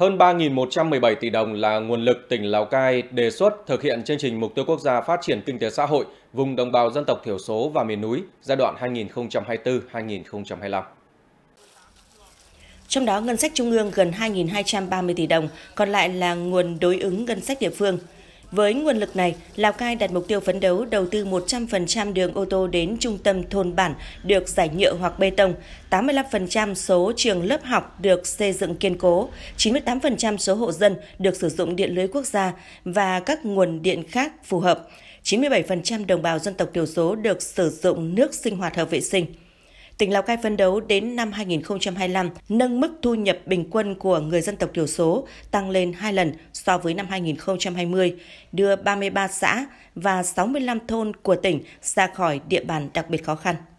Hơn 3.117 tỷ đồng là nguồn lực tỉnh Lào Cai đề xuất thực hiện chương trình Mục tiêu Quốc gia Phát triển Kinh tế Xã hội vùng đồng bào dân tộc thiểu số và miền núi giai đoạn 2024-2025. Trong đó, ngân sách trung ương gần 2.230 tỷ đồng, còn lại là nguồn đối ứng ngân sách địa phương – với nguồn lực này, Lào Cai đặt mục tiêu phấn đấu đầu tư 100% đường ô tô đến trung tâm thôn bản được giải nhựa hoặc bê tông, 85% số trường lớp học được xây dựng kiên cố, 98% số hộ dân được sử dụng điện lưới quốc gia và các nguồn điện khác phù hợp. 97% đồng bào dân tộc thiểu số được sử dụng nước sinh hoạt hợp vệ sinh tỉnh Lào Cai phấn đấu đến năm 2025 nâng mức thu nhập bình quân của người dân tộc thiểu số tăng lên 2 lần so với năm 2020, đưa 33 xã và 65 thôn của tỉnh ra khỏi địa bàn đặc biệt khó khăn.